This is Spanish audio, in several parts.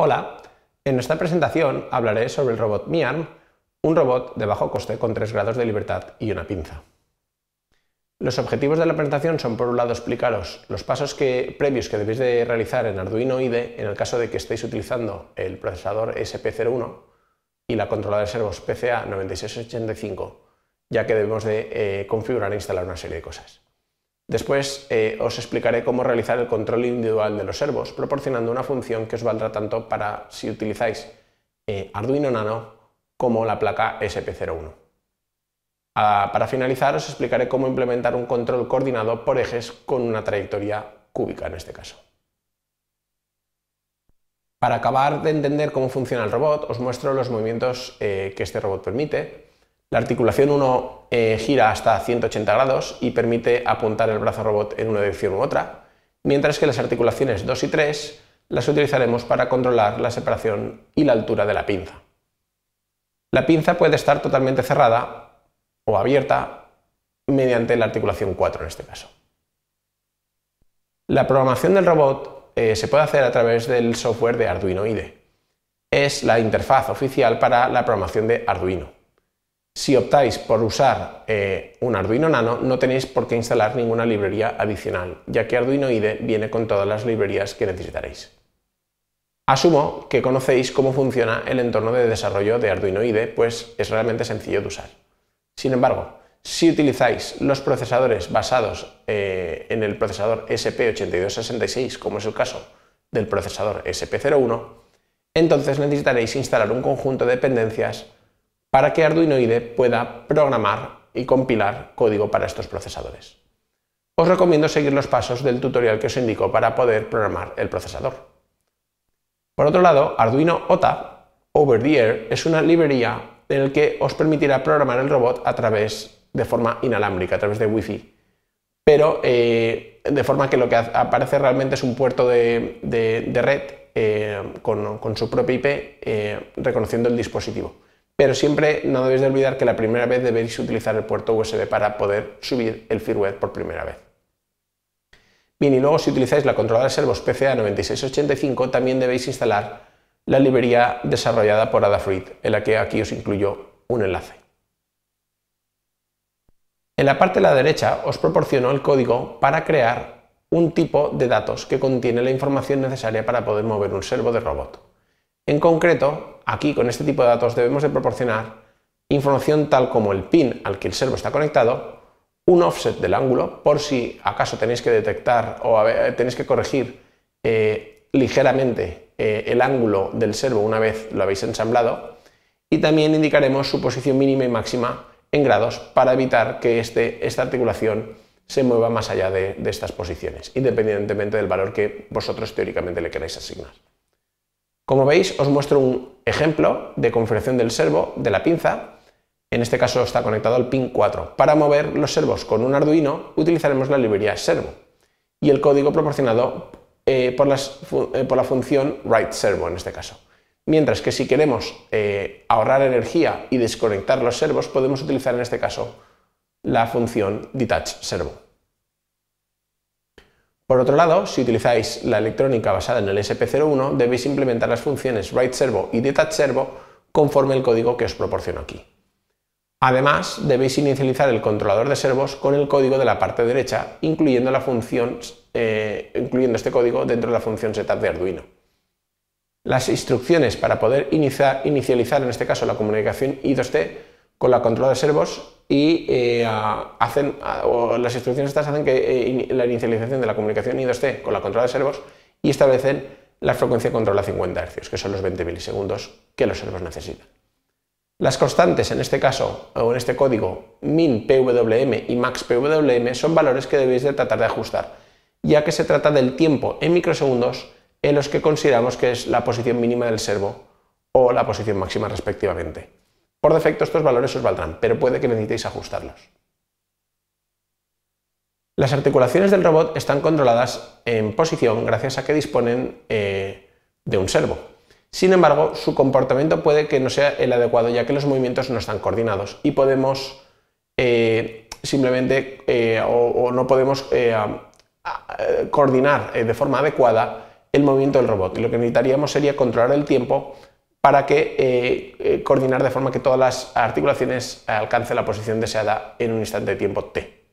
Hola, en esta presentación hablaré sobre el robot MiArm, un robot de bajo coste con 3 grados de libertad y una pinza. Los objetivos de la presentación son por un lado explicaros los pasos previos que debéis de realizar en Arduino IDE en el caso de que estéis utilizando el procesador SP01 y la controladora de servos PCA9685, ya que debemos de eh, configurar e instalar una serie de cosas. Después eh, os explicaré cómo realizar el control individual de los servos, proporcionando una función que os valdrá tanto para si utilizáis eh, Arduino Nano como la placa SP01. Ah, para finalizar os explicaré cómo implementar un control coordinado por ejes con una trayectoria cúbica en este caso. Para acabar de entender cómo funciona el robot, os muestro los movimientos eh, que este robot permite, la articulación 1 eh, gira hasta 180 grados y permite apuntar el brazo robot en una dirección u otra, mientras que las articulaciones 2 y 3 las utilizaremos para controlar la separación y la altura de la pinza. La pinza puede estar totalmente cerrada o abierta mediante la articulación 4 en este caso. La programación del robot eh, se puede hacer a través del software de Arduino IDE. Es la interfaz oficial para la programación de Arduino. Si optáis por usar eh, un Arduino Nano, no tenéis por qué instalar ninguna librería adicional, ya que Arduino IDE viene con todas las librerías que necesitaréis. Asumo que conocéis cómo funciona el entorno de desarrollo de Arduino IDE, pues es realmente sencillo de usar. Sin embargo, si utilizáis los procesadores basados eh, en el procesador SP8266, como es el caso del procesador SP01, entonces necesitaréis instalar un conjunto de dependencias para que Arduino IDE pueda programar y compilar código para estos procesadores. Os recomiendo seguir los pasos del tutorial que os indicó para poder programar el procesador. Por otro lado, Arduino OTA Over the Air es una librería en la que os permitirá programar el robot a través de forma inalámbrica, a través de Wi-Fi, pero eh, de forma que lo que aparece realmente es un puerto de, red eh, con, su propia IP eh, reconociendo el dispositivo pero siempre no debéis de olvidar que la primera vez debéis utilizar el puerto USB para poder subir el firmware por primera vez. Bien, y luego si utilizáis la controladora de servos PCA 9685 también debéis instalar la librería desarrollada por Adafruit, en la que aquí os incluyo un enlace. En la parte de la derecha os proporciono el código para crear un tipo de datos que contiene la información necesaria para poder mover un servo de robot. En concreto, aquí con este tipo de datos debemos de proporcionar información tal como el pin al que el servo está conectado, un offset del ángulo, por si acaso tenéis que detectar o tenéis que corregir eh, ligeramente eh, el ángulo del servo una vez lo habéis ensamblado, y también indicaremos su posición mínima y máxima en grados para evitar que este, esta articulación se mueva más allá de, de estas posiciones, independientemente del valor que vosotros teóricamente le queráis asignar. Como veis, os muestro un ejemplo de configuración del servo de la pinza. En este caso está conectado al pin 4. Para mover los servos con un Arduino utilizaremos la librería servo y el código proporcionado eh, eh, por, la función write servo en este caso. Mientras que si queremos eh, ahorrar energía y desconectar los servos podemos utilizar en este caso la función detach servo. Por otro lado, si utilizáis la electrónica basada en el SP01, debéis implementar las funciones writeServo y detachServo conforme el código que os proporciono aquí. Además, debéis inicializar el controlador de servos con el código de la parte derecha, incluyendo, la función, eh, incluyendo este código dentro de la función setup de Arduino. Las instrucciones para poder inicializar en este caso la comunicación I2T con la control de servos y eh, hacen, las instrucciones estas hacen que eh, la inicialización de la comunicación I2C con la control de servos y establecen la frecuencia control a 50 Hz, que son los 20 milisegundos que los servos necesitan. Las constantes, en este caso, o en este código, min pwm y max pwm, son valores que debéis de tratar de ajustar, ya que se trata del tiempo en microsegundos en los que consideramos que es la posición mínima del servo o la posición máxima respectivamente. Por defecto estos valores os valdrán, pero puede que necesitéis ajustarlos. Las articulaciones del robot están controladas en posición gracias a que disponen eh, de un servo. Sin embargo, su comportamiento puede que no sea el adecuado ya que los movimientos no están coordinados y podemos eh, simplemente eh, o, no podemos coordinar de forma adecuada el movimiento del robot lo que necesitaríamos sería controlar el tiempo para que eh, eh, coordinar de forma que todas las articulaciones alcance la posición deseada en un instante de tiempo t.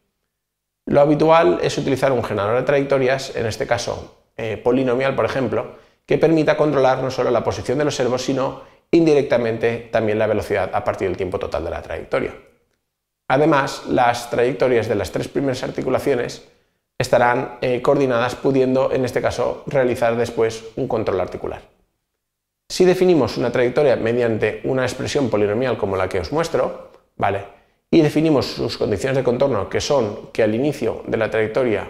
Lo habitual es utilizar un generador de trayectorias, en este caso eh, polinomial, por ejemplo, que permita controlar no solo la posición de los servos, sino indirectamente también la velocidad a partir del tiempo total de la trayectoria. Además, las trayectorias de las tres primeras articulaciones estarán coordinadas pudiendo, en este caso, realizar después un control articular. Si definimos una trayectoria mediante una expresión polinomial como la que os muestro, ¿vale? Y definimos sus condiciones de contorno, que son que al inicio de la trayectoria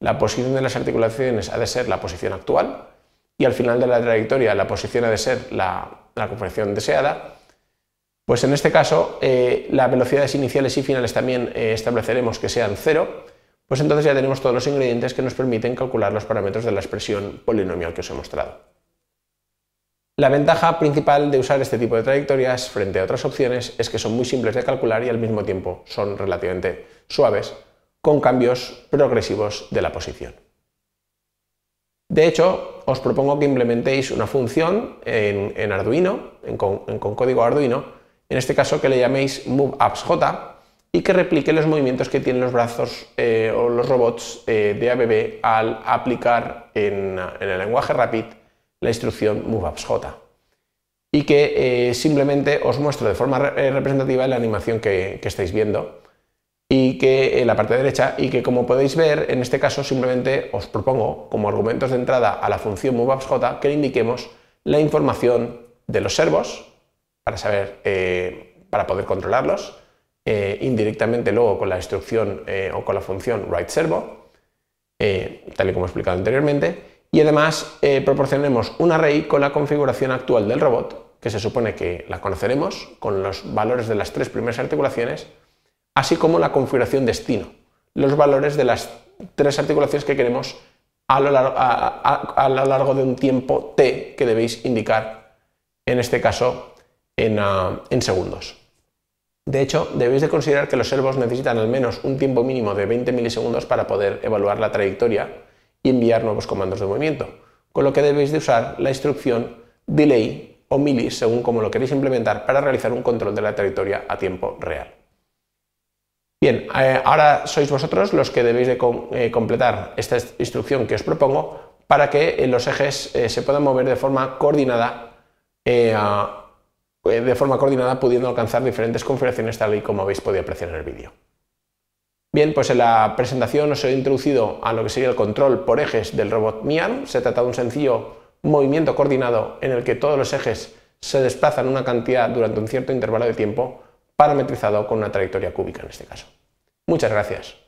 la posición de las articulaciones ha de ser la posición actual y al final de la trayectoria la posición ha de ser la, la deseada, pues en este caso eh, las velocidades iniciales y finales también eh, estableceremos que sean cero, pues entonces ya tenemos todos los ingredientes que nos permiten calcular los parámetros de la expresión polinomial que os he mostrado. La ventaja principal de usar este tipo de trayectorias frente a otras opciones es que son muy simples de calcular y al mismo tiempo son relativamente suaves, con cambios progresivos de la posición. De hecho, os propongo que implementéis una función en, Arduino, con, código Arduino, en este caso que le llaméis MoveAppsJ y que replique los movimientos que tienen los brazos eh, o los robots eh, de ABB al aplicar en el lenguaje Rapid la instrucción moveAppsJ. Y que eh, simplemente os muestro de forma eh, representativa la animación que, estáis viendo y que en eh, la parte derecha y que como podéis ver en este caso simplemente os propongo como argumentos de entrada a la función moveAppsJ que le indiquemos la información de los servos para saber para poder controlarlos indirectamente luego con la instrucción o con la función writeServo servo tal y como he explicado anteriormente y además eh, proporcionemos un array con la configuración actual del robot, que se supone que la conoceremos con los valores de las tres primeras articulaciones, así como la configuración destino, los valores de las tres articulaciones que queremos a lo, largo, de un tiempo t que debéis indicar, en este caso ah, en, segundos. De hecho, debéis de considerar que los servos necesitan al menos un tiempo mínimo de 20 milisegundos para poder evaluar la trayectoria y enviar nuevos comandos de movimiento, con lo que debéis de usar la instrucción delay o mili según como lo queréis implementar para realizar un control de la trayectoria a tiempo real. Bien, eh, ahora sois vosotros los que debéis de eh, completar esta instrucción que os propongo para que eh, los ejes se puedan mover de forma coordinada de forma coordinada pudiendo alcanzar diferentes configuraciones tal y como habéis podido apreciar en el vídeo. Bien, pues en la presentación os he introducido a lo que sería el control por ejes del robot Mian. Se trata de un sencillo movimiento coordinado en el que todos los ejes se desplazan una cantidad durante un cierto intervalo de tiempo parametrizado con una trayectoria cúbica en este caso. Muchas gracias.